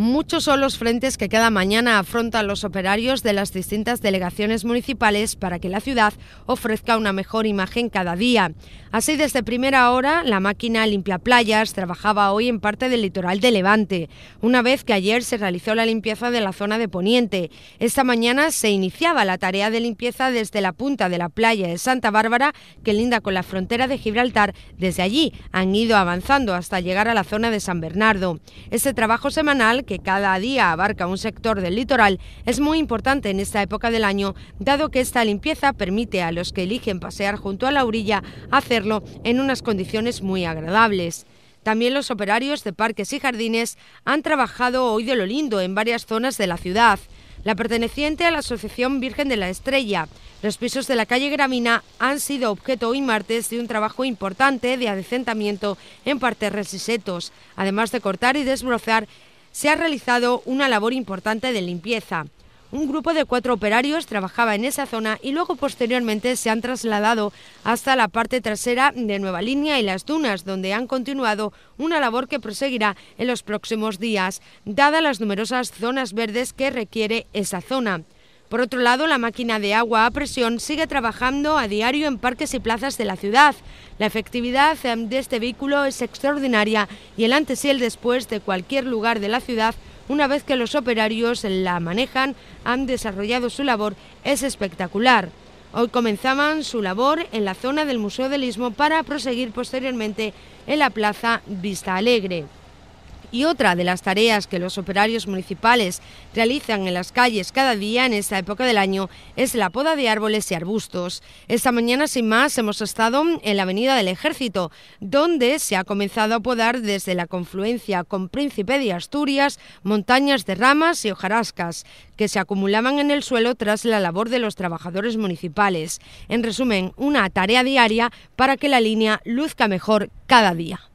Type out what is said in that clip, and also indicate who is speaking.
Speaker 1: Muchos son los frentes que cada mañana afrontan los operarios de las distintas delegaciones municipales para que la ciudad ofrezca una mejor imagen cada día. Así, desde primera hora, la máquina limpia playas trabajaba hoy en parte del litoral de Levante, una vez que ayer se realizó la limpieza de la zona de Poniente. Esta mañana se iniciaba la tarea de limpieza desde la punta de la playa de Santa Bárbara, que linda con la frontera de Gibraltar. Desde allí han ido avanzando hasta llegar a la zona de San Bernardo. Este trabajo semanal que cada día abarca un sector del litoral es muy importante en esta época del año, dado que esta limpieza permite a los que eligen pasear junto a la orilla hacerlo en unas condiciones muy agradables. También los operarios de parques y jardines han trabajado hoy de lo lindo en varias zonas de la ciudad. La perteneciente a la Asociación Virgen de la Estrella, los pisos de la calle Gramina han sido objeto hoy martes de un trabajo importante de adecentamiento en parterres y setos, además de cortar y desbrozar se ha realizado una labor importante de limpieza. Un grupo de cuatro operarios trabajaba en esa zona y luego posteriormente se han trasladado hasta la parte trasera de Nueva Línea y las dunas, donde han continuado una labor que proseguirá en los próximos días, dadas las numerosas zonas verdes que requiere esa zona. Por otro lado, la máquina de agua a presión sigue trabajando a diario en parques y plazas de la ciudad. La efectividad eh, de este vehículo es extraordinaria y el antes y el después de cualquier lugar de la ciudad, una vez que los operarios la manejan, han desarrollado su labor, es espectacular. Hoy comenzaban su labor en la zona del Museo del Istmo para proseguir posteriormente en la Plaza Vista Alegre y otra de las tareas que los operarios municipales realizan en las calles cada día en esta época del año es la poda de árboles y arbustos. Esta mañana, sin más, hemos estado en la Avenida del Ejército, donde se ha comenzado a podar desde la confluencia con Príncipe de Asturias montañas de ramas y hojarascas que se acumulaban en el suelo tras la labor de los trabajadores municipales. En resumen, una tarea diaria para que la línea luzca mejor cada día.